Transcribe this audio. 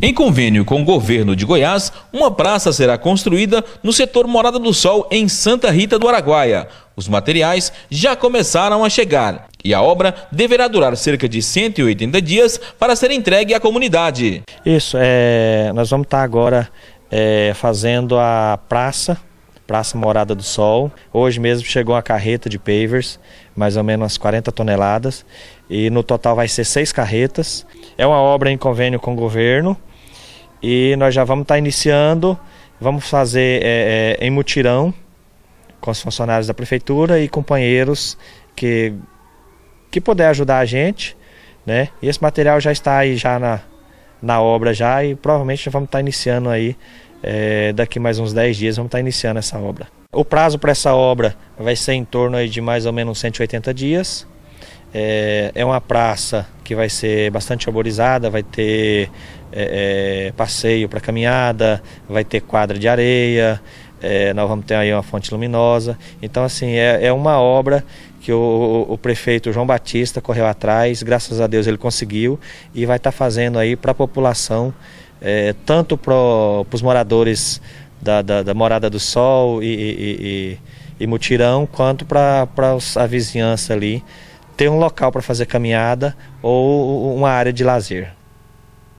Em convênio com o governo de Goiás, uma praça será construída no setor Morada do Sol, em Santa Rita do Araguaia. Os materiais já começaram a chegar e a obra deverá durar cerca de 180 dias para ser entregue à comunidade. Isso, é, nós vamos estar agora é, fazendo a praça Praça Morada do Sol. Hoje mesmo chegou uma carreta de pavers, mais ou menos umas 40 toneladas, e no total vai ser seis carretas. É uma obra em convênio com o governo e nós já vamos estar tá iniciando, vamos fazer é, é, em mutirão com os funcionários da prefeitura e companheiros que, que puder ajudar a gente. Né? E esse material já está aí já na, na obra já e provavelmente vamos estar tá iniciando aí é, daqui mais uns 10 dias vamos estar tá iniciando essa obra. O prazo para essa obra vai ser em torno de mais ou menos 180 dias. É, é uma praça que vai ser bastante arborizada, vai ter é, é passeio para caminhada, vai ter quadra de areia, é, nós vamos ter aí uma fonte luminosa. Então, assim, é, é uma obra que o, o, prefeito João Batista correu atrás, graças a Deus ele conseguiu e vai estar tá fazendo aí para a população é, tanto para os moradores da, da, da, Morada do Sol e, e, e, e Mutirão, quanto para a vizinhança ali ter um local para fazer caminhada ou uma área de lazer.